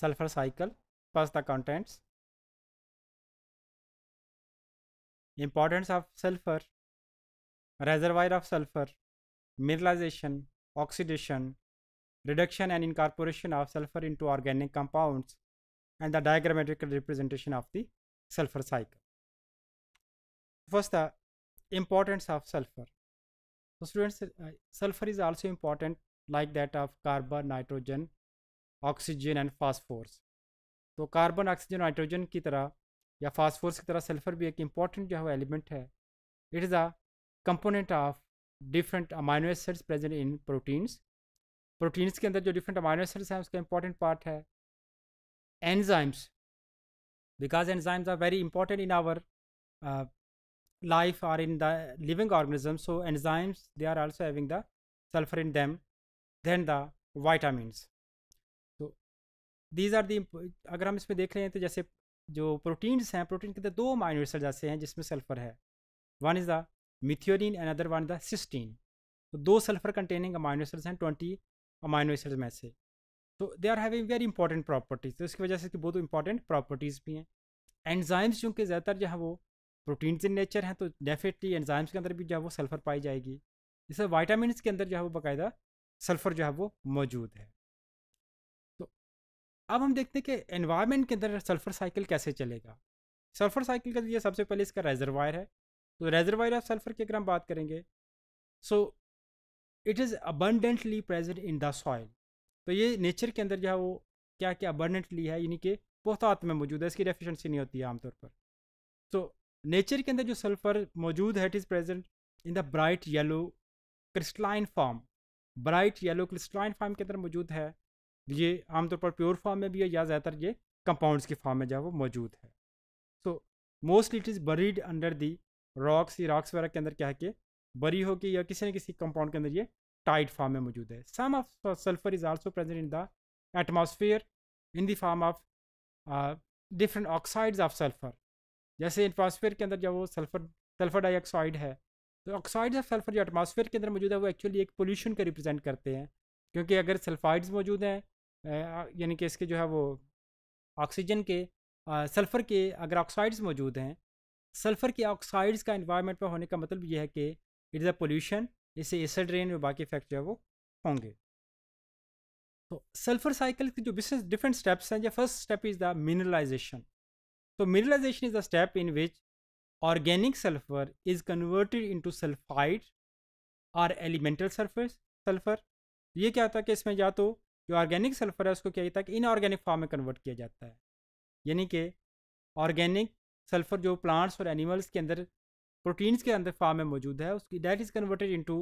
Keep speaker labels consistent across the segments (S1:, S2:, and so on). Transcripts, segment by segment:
S1: sulfur cycle first the contents importance of sulfur reservoir of sulfur mineralization oxidation reduction and incorporation of sulfur into organic compounds and the diagrammatical representation of the sulfur cycle first the importance of sulfur so students uh, sulfur is also important like that of carbon nitrogen oxygen and phosphorus तो carbon oxygen nitrogen की तरह या phosphorus की तरह sulphur भी एक important जो है एलिमेंट है it is a component of different amino acids present in proteins proteins के अंदर जो डिफरेंट अमाइनो एसिड्स हैं उसका इंपॉर्टेंट पार्ट है enzymes because enzymes are very important in our life are in the living organism so enzymes they are also having the sulphur in them then the vitamins these are the अगर हम इसमें देख रहे हैं तो जैसे जो प्रोटीन्स हैं प्रोटीन के अंदर दो माइनो एसिड जैसे हैं जिसमें सल्फर है one is the methionine and other one is the cysteine तो दो सल्फर कंटेनिंग अमाइनो हैं ट्वेंटी अमाइनो एसिड में से तो they are having very important properties तो इसकी वजह से बहुत इंपॉर्टेंट प्रॉपर्टीज़ भी हैं एंजाइम्स चूँकि ज़्यादातर जो है वो प्रोटीन्स इन नेचर हैं तो डेफिनेटली एंजाइम्स के अंदर भी जो है वो सल्फ़र पाई जाएगी जैसे वाइटामिन के अंदर जो है वो बाकायदा सल्फ़र जो है वो मौजूद है अब हम देखते हैं कि एनवायरनमेंट के अंदर सल्फर साइकिल कैसे चलेगा सल्फर साइकिल के लिए सबसे पहले इसका रेजरवायर है तो रेजरवायर ऑफ सल्फर की अगर हम बात करेंगे so it is abundantly present in the soil तो ये नेचर के अंदर जो है वो क्या क्या अबंडेंटली है यानी कि बहुत में मौजूद है इसकी डेफिशेंसी नहीं होती है आमतौर पर तो नेचर के अंदर जो सल्फ़र मौजूद है it is present in the bright yellow crystalline form bright yellow crystalline form के अंदर मौजूद है ये आमतौर पर प्योर फॉर्म में भी है या ज़्यादातर ये कंपाउंड्स के फॉर्म में जो है वो मौजूद है so mostly it is buried under the rocks या रॉक्स वगैरह के अंदर क्या है कि बरी होगी या किसी न किसी कंपाउंड के अंदर ये टाइट फॉर्म में मौजूद है some of sulphur is also present in the atmosphere in the form of different oxides of sulphur जैसे एटमॉस्फेयर के अंदर जब वो सल्फर सल्फर डाइऑक्साइड है तो ऑक्साइड ऑफ सल्फर जो एटमॉस्फेयर के अंदर मौजूद है वो एक्चुअली एक पोल्यूशन का रिप्रेजेंट करते हैं क्योंकि अगर सल्फाइड्स मौजूद हैं यानी कि इसके जो है वो ऑक्सीजन के सल्फ़र के अगर ऑक्साइड्स मौजूद हैं सल्फ़र के ऑक्साइड्स का इन्वायरमेंट में होने का मतलब यह है कि इट इज़ अ पोल्यूशन इससे एसड रेन और बाकी इफेक्ट जो है वो होंगे तो सल्फ़र साइकिल के जो बिजनेस डिफरेंट स्टेप्स हैं जो first step is the mineralisation so mineralisation is a step in which organic sulphur is converted into sulphide और एलिमेंटल सल्फर सल्फ़र ये क्या होता है कि इसमें या तो जो ऑर्गेनिक सल्फर है उसको क्या जाता है कि इनऑर्गेनिक फॉर्म में कन्वर्ट किया जाता है यानी कि ऑर्गेनिक सल्फर जो प्लांट्स और एनिमल्स के अंदर प्रोटीन्स के अंदर फॉर्म में मौजूद है उसकी that is converted into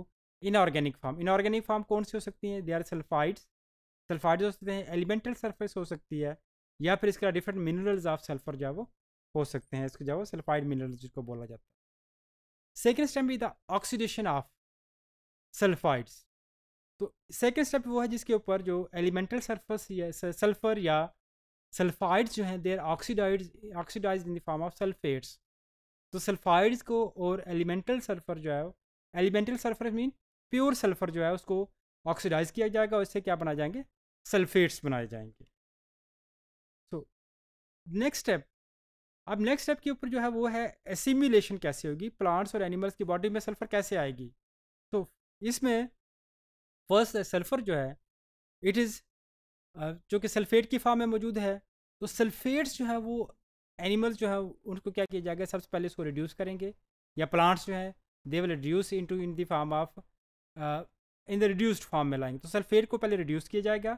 S1: inorganic form inorganic form कौन सी हो सकती हैं दे आर सल्फाइड्स सल्फाइड्स हो सकते हैं एलिमेंटल सर्फेस हो सकती है या फिर इसका डिफरेंट मिनरल्स ऑफ सल्फर जो है वो हो सकते हैं इसको जो है वो सल्फाइड मिनरल्स जिसको बोला जाता है second step is the oxidation of sulphides so second step वो है जिसके ऊपर जो एलिमेंटल सल्फस या सल्फर या सल्फाइड्स जो हैं there oxidised oxidise in the form of sulphates तो सल्फाइड्स को और एलिमेंटल सल्फर जो है elemental sulphur mean pure sulphur जो है उसको ऑक्सीडाइज किया जाएगा और इससे क्या बनाए जाएंगे सल्फेट्स बनाए जाएंगे सो नेक्स्ट स्टेप अब नेक्स्ट स्टेप के ऊपर जो है वो है एसिमिलेशन कैसे होगी प्लांट्स और एनिमल्स की बॉडी में सल्फर कैसे आएगी तो इसमें फर्स्ट सल्फ़र जो है इट इज़ uh, जो कि सल्फेट की फार्म में मौजूद है तो सल्फेट्स जो है वो एनिमल्स जो है उनको क्या किया जाएगा सबसे पहले इसको रिड्यूस करेंगे या प्लांट्स जो है they will reduce into in the form of in the reduced form में लाएंगे तो सल्फेट को पहले रिड्यूस किया जाएगा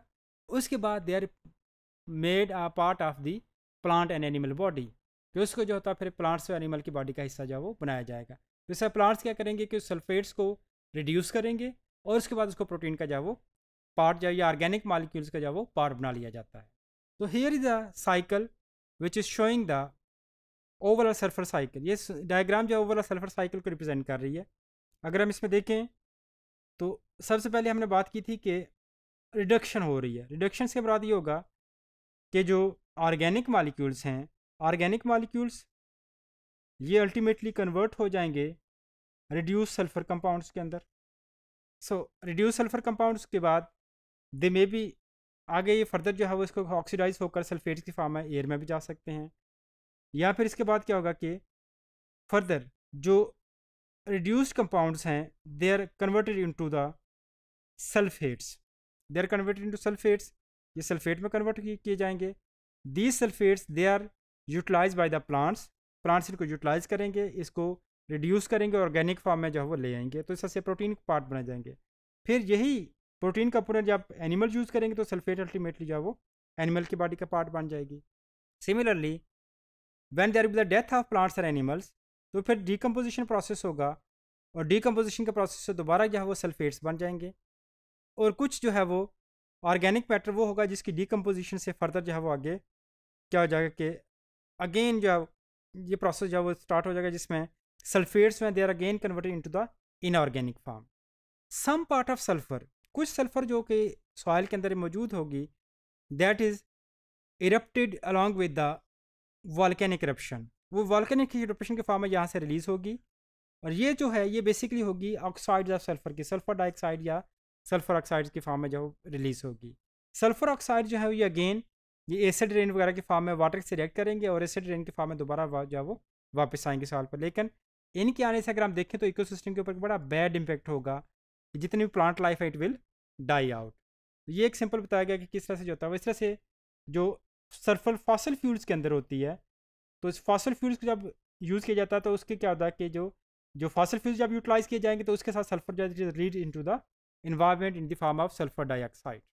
S1: उसके बाद they are made a part of the plant and animal body तो उसको जो होता है फिर प्लांट्स और एनिमल की बॉडी का हिस्सा जो है वो बनाया जाएगा तो इससे प्लांट्स क्या करेंगे कि सल्फेट्स को रिड्यूस करेंगे और उसके बाद उसको प्रोटीन का जो वो पार्ट जो या ऑर्गेनिक मालिक्यूल्स का जो वो पार्ट बना लिया जाता है तो here is the cycle which is showing the overall sulphur cycle ये डायग्राम जो ओवरऑल सल्फर साइकिल को रिप्रेजेंट कर रही है अगर हम इसमें देखें तो सबसे पहले हमने बात की थी कि रिडक्शन हो रही है रिडक्शन से बाद ये होगा कि जो ऑर्गेनिक मालिक्यूल्स हैं ऑर्गेनिक मालिक्यूल्स ये अल्टीमेटली कन्वर्ट हो जाएंगे रिड्यूस सल्फर कंपाउंड्स के अंदर सो रिड्यूस सल्फर कंपाउंड्स के बाद दे मे बी आगे ये फर्दर जो है वो इसको ऑक्सीडाइज होकर सल्फेट्स की फार्म में एयर में भी जा सकते हैं या फिर इसके बाद क्या होगा कि फर्दर जो रिड्यूस्ड कंपाउंड्स हैं they are converted into the sulphates they are converted into sulphates ये सल्फेट में कन्वर्ट किए जाएंगे these sulphates they are utilise by the plants plants इनको यूटिलाइज करेंगे इसको रिड्यूस करेंगे ऑर्गेनिक फॉर्म में जो है वो ले आएंगे तो इससे प्रोटीन पार्ट बनाए जाएंगे फिर यही प्रोटीन का पूरा जब एनिमल यूज़ करेंगे तो सल्फेट अल्टीमेटली जो है वो एनिमल की बॉडी का पार्ट बन जाएगी similarly when there with the death of plants और एनिमल्स तो फिर डिकम्पोजिशन प्रोसेस होगा और डीकम्पोजिशन के प्रोसेस से दोबारा जो है वो सल्फेट्स बन जाएंगे और कुछ जो है वो ऑर्गेनिक मैटर वो होगा जिसकी डिकम्पोजिशन से फर्दर जो है वो आगे क्या हो जाएगा कि अगेन जो है ये प्रोसेस जो है वो स्टार्ट हो जाएगा जिसमें सल्फेट्स में they again again into the inorganic form some part of sulphur कुछ सल्फर जो कि सॉइल के अंदर मौजूद होगी that is erupted along with the volcanic eruption वो वॉल्केनिक इरप्शन के फॉर्म में यहाँ से रिलीज़ होगी और ये जो है ये बेसिकली होगी ऑक्साइड या सल्फर की सल्फर डाइऑक्साइड या सल्फर ऑक्साइड के फॉर्म में जो रिलीज़ होगी सल्फर ऑक्साइड जो है ये अगेन ये एसिड रेन वगैरह के फॉर्म में वाटर से रिएक्ट करेंगे और एसिड रेन के फॉर्म में दोबारा जो है वो वापस आएंगे सॉइल पर लेकिन इनके आने से अगर हम देखें तो इकोसिस्टम के ऊपर बड़ा बैड इम्पैक्ट होगा जितनी भी प्लांट लाइफ है इट विल डाई आउट ये एक सिंपल बताया गया कि किस तरह से जो होता है इस तरह से जो सल्फर फॉसल फ्यूल्स के अंदर होती है तो इस फॉसल फ्यूल्स को जब यूज़ किया जाता है तो उसके क्या होता है कि जो जो फॉसल फ्यूल्स जब यूटिलाइज़ किए जाएंगे तो उसके साथ sulphur lead into the environment in the form of sulphur dioxide